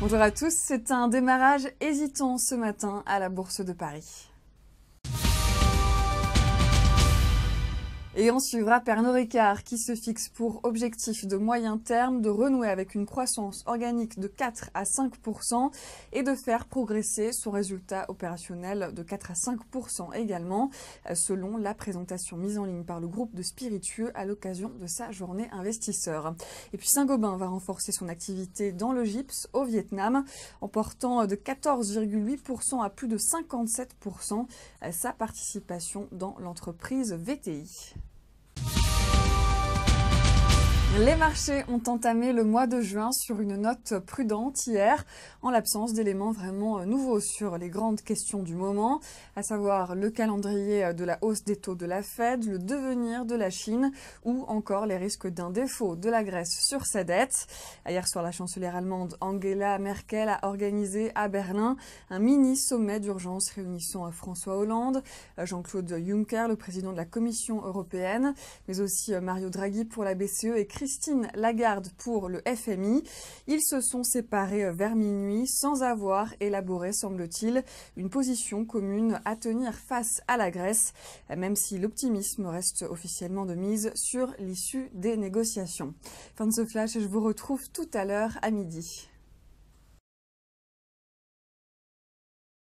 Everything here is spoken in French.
Bonjour à tous, c'est un démarrage hésitant ce matin à la Bourse de Paris. Et on suivra Pernod Ricard qui se fixe pour objectif de moyen terme de renouer avec une croissance organique de 4 à 5 et de faire progresser son résultat opérationnel de 4 à 5 également, euh, selon la présentation mise en ligne par le groupe de spiritueux à l'occasion de sa journée investisseur. Et puis Saint-Gobain va renforcer son activité dans le GIPS au Vietnam en portant de 14,8% à plus de 57% euh, sa participation dans l'entreprise VTI. Les marchés ont entamé le mois de juin sur une note prudente hier, en l'absence d'éléments vraiment euh, nouveaux sur les grandes questions du moment, à savoir le calendrier euh, de la hausse des taux de la Fed, le devenir de la Chine ou encore les risques d'un défaut de la Grèce sur sa dette. Hier soir, la chancelière allemande Angela Merkel a organisé à Berlin un mini sommet d'urgence réunissant euh, François Hollande, Jean-Claude Juncker, le président de la Commission européenne, mais aussi Mario Draghi pour la BCE et Christian Christine Lagarde pour le FMI. Ils se sont séparés euh, vers minuit sans avoir élaboré, semble-t-il, une position commune à tenir face à la Grèce, même si l'optimisme reste officiellement de mise sur l'issue des négociations. Fin de ce flash, je vous retrouve tout à l'heure à midi.